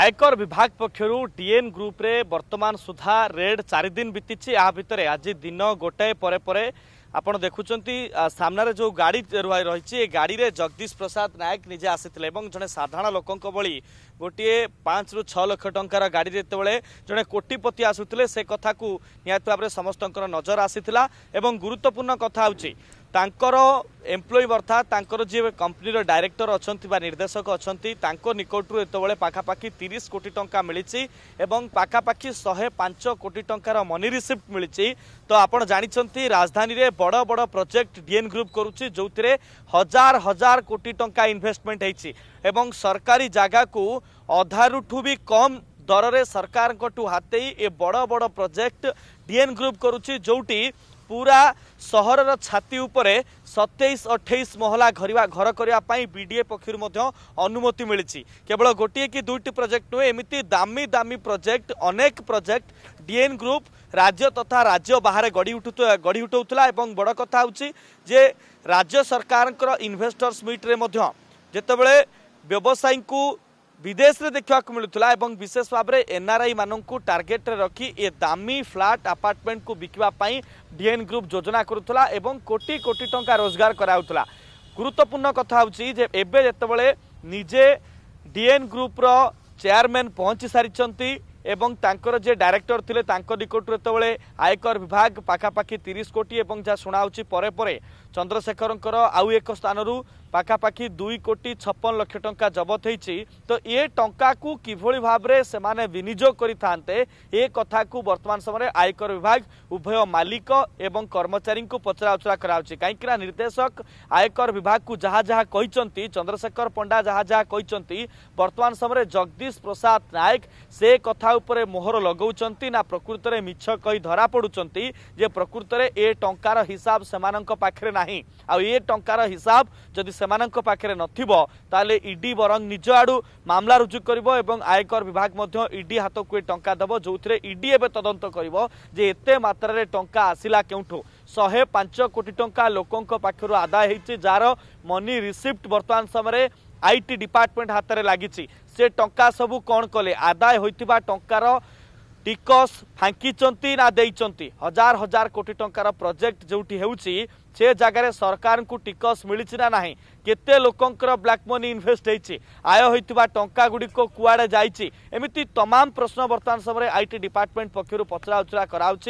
আয়কর বিভাগ পক্ষর ডিএন গ্রুপে বর্তমান সুদ্ধা রেড চারিদিন বিতিছি আ ভিতরে আজ দিন গোটায়ে পরে পরে আপনার দেখুম সামনার যে গাড়ি রয়েছে এ গাড়ি জগদীশ প্রসাদ নায়ক নিজে আসিলে এবং জন সাধারণ লোক ভি গোটিয়ে পাঁচ রু ছ লক্ষ টাকার গাড়ি যেতবে জনে কোটিপতি আসুলে সে কথা নিহতি ভাবে সমস্ত নজর আসিলা এবং গুরুত্বপূর্ণ কথা হচ্ছে ତାଙ୍କର ଏମ୍ପ୍ଲୟି ଅର୍ଥାତ୍ ତାଙ୍କର ଯିଏ କମ୍ପାନୀର ଡାଇରେକ୍ଟର ଅଛନ୍ତି ବା ନିର୍ଦ୍ଦେଶକ ଅଛନ୍ତି ତାଙ୍କ ନିକଟରୁ ଯେତେବେଳେ ପାଖାପାଖି ତିରିଶ କୋଟି ଟଙ୍କା ମିଳିଛି ଏବଂ ପାଖାପାଖି ଶହେ ପାଞ୍ଚ କୋଟି ଟଙ୍କାର ମନି ରିସିପ୍ଟ ମିଳିଛି ତ ଆପଣ ଜାଣିଛନ୍ତି ରାଜଧାନୀରେ ବଡ଼ ବଡ଼ ପ୍ରୋଜେକ୍ଟ ଡିଏନ୍ ଗ୍ରୁପ୍ କରୁଛି ଯେଉଁଥିରେ ହଜାର ହଜାର କୋଟି ଟଙ୍କା ଇନଭେଷ୍ଟମେଣ୍ଟ ହେଇଛି ଏବଂ ସରକାରୀ ଜାଗାକୁ ଅଧାରୁଠୁ ବି କମ୍ ଦରରେ ସରକାରଙ୍କଠୁ ହାତେଇ ଏ ବଡ଼ ବଡ଼ ପ୍ରୋଜେକ୍ଟ ଡିଏନ୍ ଗ୍ରୁପ୍ କରୁଛି ଯେଉଁଠି ପୁରା ସହରର ଛାତି ଉପରେ ସତେଇଶ ଅଠେଇଶ ମହଲା ଘରିବା ଘର କରିବା ପାଇଁ ବିଡିଏ ପକ୍ଷରୁ ମଧ୍ୟ ଅନୁମତି ମିଳିଛି କେବଳ ଗୋଟିଏ କି ଦୁଇଟି ପ୍ରୋଜେକ୍ଟ ନୁହେଁ ଏମିତି ଦାମୀ ଦାମୀ ପ୍ରୋଜେକ୍ଟ ଅନେକ ପ୍ରୋଜେକ୍ଟ ଡିଏନ୍ ଗ୍ରୁପ୍ ରାଜ୍ୟ ତଥା ରାଜ୍ୟ ବାହାରେ ଗଢ଼ି ଉଠୁ ଗଢ଼ି ଉଠାଉଥିଲା ଏବଂ ବଡ଼ କଥା ହେଉଛି ଯେ ରାଜ୍ୟ ସରକାରଙ୍କର ଇନଭେଷ୍ଟର୍ସ ମିଟ୍ରେ ମଧ୍ୟ ଯେତେବେଳେ ବ୍ୟବସାୟୀଙ୍କୁ ବିଦେଶରେ ଦେଖିବାକୁ ମିଳୁଥିଲା ଏବଂ ବିଶେଷ ଭାବରେ ଏନ୍ଆର୍ଆଇମାନଙ୍କୁ ଟାର୍ଗେଟରେ ରଖି ଏ ଦାମୀ ଫ୍ଲାଟ୍ ଆପାର୍ଟମେଣ୍ଟକୁ ବିକିବା ପାଇଁ ଡିଏନ୍ ଗ୍ରୁପ୍ ଯୋଜନା କରୁଥିଲା ଏବଂ କୋଟି କୋଟି ଟଙ୍କା ରୋଜଗାର କରାଯାଉଥିଲା ଗୁରୁତ୍ୱପୂର୍ଣ୍ଣ କଥା ହେଉଛି ଯେ ଏବେ ଯେତେବେଳେ ନିଜେ ଡିଏନ୍ ଗ୍ରୁପ୍ର ଚେୟାରମ୍ୟାନ୍ ପହଞ୍ଚି ସାରିଛନ୍ତି এবং তাঁর যে ডাইরেক্টর লে তাঁর নিকটু যেতবে আয়কর বিভাগ পাখাপাখি তিরিশ কোটি এবং যা শুনা হচ্ছে পরে পরে চন্দ্রশেখর আউ এক স্থানর ପାଖାପାଖି ଦୁଇ କୋଟି ଛପନ ଲକ୍ଷ ଟଙ୍କା ଜବତ ହେଇଛି ତ ଏ ଟଙ୍କାକୁ କିଭଳି ଭାବରେ ସେମାନେ ବିନିଯୋଗ କରିଥାନ୍ତେ ଏ କଥାକୁ ବର୍ତ୍ତମାନ ସମୟରେ ଆୟକର ବିଭାଗ ଉଭୟ ମାଲିକ ଏବଂ କର୍ମଚାରୀଙ୍କୁ ପଚରାଉଚରା କରାଯାଉଛି କାହିଁକିନା ନିର୍ଦ୍ଦେଶକ ଆୟକର ବିଭାଗକୁ ଯାହା ଯାହା କହିଛନ୍ତି ଚନ୍ଦ୍ରଶେଖର ପଣ୍ଡା ଯାହା ଯାହା କହିଛନ୍ତି ବର୍ତ୍ତମାନ ସମୟରେ ଜଗଦୀଶ ପ୍ରସାଦ ନାୟକ ସେ କଥା ଉପରେ ମୋହର ଲଗାଉଛନ୍ତି ନା ପ୍ରକୃତରେ ମିଛ କହି ଧରା ପଡ଼ୁଛନ୍ତି ଯେ ପ୍ରକୃତରେ ଏ ଟଙ୍କାର ହିସାବ ସେମାନଙ୍କ ପାଖରେ ନାହିଁ ଆଉ ଏ ଟଙ୍କାର ହିସାବ ଯଦି ସେମାନଙ୍କ ପାଖରେ ନଥିବ ତାହେଲେ ଇଡି ବରଂ ନିଜ ଆଡୁ ମାମଲା ରୁଜୁ କରିବ ଏବଂ ଆୟକର ବିଭାଗ ମଧ୍ୟ ଇଡି ହାତକୁ ଏ ଟଙ୍କା ଦେବ ଯେଉଁଥିରେ ଇଡି ଏବେ ତଦନ୍ତ କରିବ ଯେ ଏତେ ମାତ୍ରାରେ ଟଙ୍କା ଆସିଲା କେଉଁଠୁ ଶହେ ପାଞ୍ଚ କୋଟି ଟଙ୍କା ଲୋକଙ୍କ ପାଖରୁ ଆଦାୟ ହେଇଛି ଯାହାର ମନି ରିସିପ୍ଟ ବର୍ତ୍ତମାନ ସମୟରେ ଆଇଟି ଡିପାର୍ଟମେଣ୍ଟ ହାତରେ ଲାଗିଛି ସେ ଟଙ୍କା ସବୁ କ'ଣ କଲେ ଆଦାୟ ହୋଇଥିବା ଟଙ୍କାର ଟିକସ ଫାଙ୍କିଛନ୍ତି ନା ଦେଇଛନ୍ତି ହଜାର ହଜାର କୋଟି ଟଙ୍କାର ପ୍ରୋଜେକ୍ଟ ଯେଉଁଠି ହେଉଛି से सरकार को टिकस मिच्छा नै केते लोक ब्लाक्क मनी इन्भेस्ट हुन्छ आय हुँडिकोुवाडे जाइछ एमि तमाम प्रश्न बर्तन समय आई टिपारमेन्ट पक्षहरू पचराउचराउँछ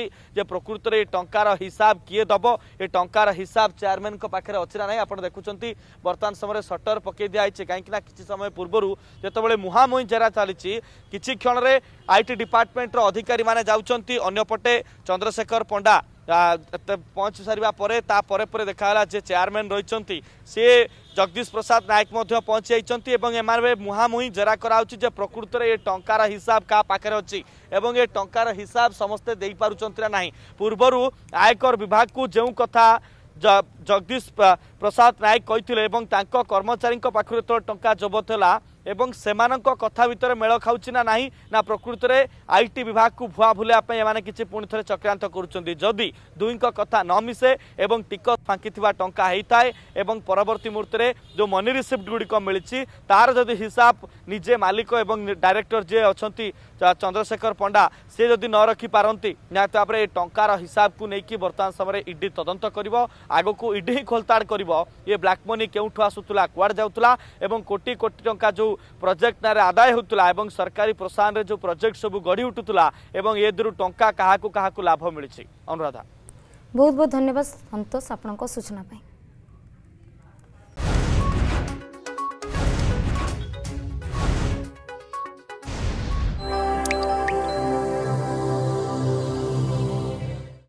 प्रकृतले टा हिसाब किए दब ए टा हिसाब चेयरमेनको पाख्या अझ नै आउँछ देखुन्छ वर्तन समय सटर पकेहे किसी समय पूर्वहरू जति बेला मुहामुही जेरा चाहिँ कि क्षणले आई टिपारमेन्ट र अधिकारिने अन्यपटे चंद्रशेखर पण्डा পৌঁছি সারা পরে তাপরে পরে দেখাগলা যে চেয়ারম্যান রয়েছেন সি জগদীশ প্রসাদ নায়ক মধ্যে পৌঁছি যাইছেন এবং এমানবে মুহামুহি জেরা করা হচ্ছে যে প্রকৃতরে এ টঙ্কার হিসাব কাহা পাখে অছি এবং এ টঙ্কার হিসাব সমস্তে দেইপারুচার না না পূর্বর আয়কর বিভাগ কু যে কথা জগদীশ প্রসাদ নায়ক কে এবং তাঁর কর্মচারী পাখু যেত টঙ্কা জবত হলা এবং সেমানক কথা ভিতরে মেল খাউছি না নাই না প্রকৃতরে আইটি বিভাগকু ভুয়া ভুলেবা পাই এমানে কিছু পুনি থরে চক্রান্ত করছেন যদি দুইঙ্ক কথা ন মিশে এবং ଟିକସ ଫାଙ୍କିଥିବା ଟଙ୍କା ହେଇଥାଏ ଏବଂ ପରବର୍ତ୍ତୀ ମୁହୂର୍ତ୍ତରେ ଯେଉଁ ମନି ରିସିପ୍ଟ ଗୁଡ଼ିକ ମିଳିଛି তার ଯଦି ହିସାବ ନିଜେ ମାଲିକ ଏବଂ ଡାଇରେକ୍ଟର ଯିଏ ଅଛନ୍ତି ଚନ୍ଦ୍ରଶେଖର ପଣ୍ଡା ସେ ଯଦି ନ ରଖିପାରନ୍ତି ନିହାତି ଭାବରେ ଏ ଟଙ୍କାର ହିସାବକୁ ନେଇକି ବର୍ତ୍ତମାନ ସମୟରେ ଇଡି ତଦନ୍ତ କରିବ ଆଗକୁ ଇଡି ହିଁ ଖୋଲତାଡ଼ କରିବ ଇଏ ବ୍ଲାକ୍ ମନି କେଉଁଠୁ ଆସୁଥିଲା କୁଆଡ଼େ ଯାଉଥିଲା ଏବଂ କୋଟି କୋଟି ଟଙ୍କା ଯେଉଁ ପ୍ରୋଜେକ୍ଟ ନାଁରେ ଆଦାୟ ହେଉଥିଲା ଏବଂ ସରକାରୀ ପ୍ରୋତ୍ସାହନରେ ଯେଉଁ ପ୍ରୋଜେକ୍ଟ ସବୁ ଗଢ଼ି ଉଠୁଥିଲା ଏବଂ ଏ ଦୂରୁ ଟଙ୍କା କାହାକୁ କାହାକୁ ଲାଭ ମିଳିଛି ଅନୁରାଧା ବହୁତ ବହୁତ ଧନ୍ୟବାଦ ସନ୍ତୋଷ ଆପଣଙ୍କ ସୂଚନା ପାଇଁ